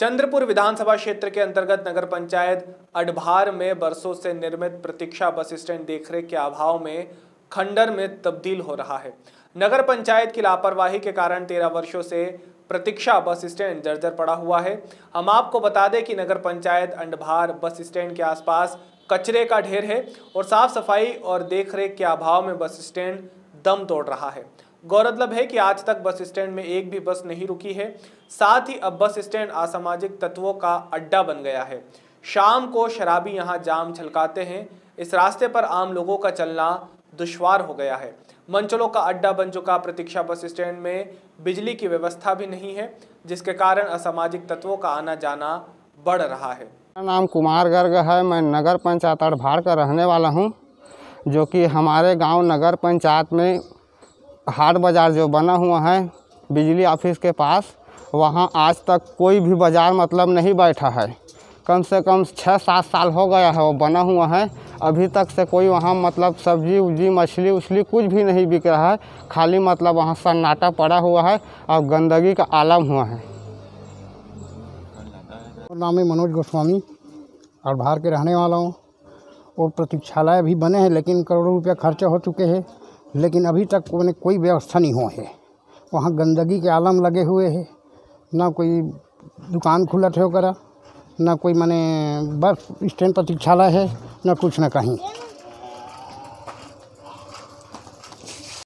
चंद्रपुर विधानसभा क्षेत्र के अंतर्गत नगर पंचायत अडभार में बरसों से निर्मित प्रतीक्षा बस स्टैंड देखरेख के अभाव में खंडर में तब्दील हो रहा है नगर पंचायत की लापरवाही के कारण तेरह वर्षों से प्रतीक्षा बस स्टैंड जर्जर पड़ा हुआ है हम आपको बता दें कि नगर पंचायत अंडभार बस स्टैंड के आसपास कचरे का ढेर है और साफ सफाई और देखरेख के अभाव में बस स्टैंड दम तोड़ रहा है गौरतलब है कि आज तक बस स्टैंड में एक भी बस नहीं रुकी है साथ ही अब बस स्टैंड असामाजिक तत्वों का अड्डा बन गया है शाम को शराबी यहाँ जाम छलकाते हैं इस रास्ते पर आम लोगों का चलना दुश्वार हो गया है मंचलों का अड्डा बन चुका प्रतीक्षा बस स्टैंड में बिजली की व्यवस्था भी नहीं है जिसके कारण असामाजिक तत्वों का आना जाना बढ़ रहा है मेरा नाम कुमार गर्ग है मैं नगर पंचायत अड़भाड़ का रहने वाला हूँ जो कि हमारे गांव नगर पंचायत में हाट बाज़ार जो बना हुआ है बिजली ऑफिस के पास वहाँ आज तक कोई भी बाज़ार मतलब नहीं बैठा है कम से कम छः सात साल हो गया है वो बना हुआ है अभी तक से कोई वहाँ मतलब सब्जी उब्जी मछली उछली कुछ भी नहीं बिक रहा है खाली मतलब वहाँ सन्नाटा पड़ा हुआ है और गंदगी का आलम हुआ है नाम है मनोज गोस्वामी और बाहर के रहने वाला हूँ और प्रतीक्षालय भी बने हैं लेकिन करोड़ों रुपया खर्चा हो चुके हैं लेकिन अभी तक उन्हें कोई व्यवस्था नहीं हुआ है वहाँ गंदगी के आलम लगे हुए है ना कोई दुकान खुला थे वगैरह ना कोई माने बस स्टैंड प्रतीक्षालय है ना कुछ ना कहीं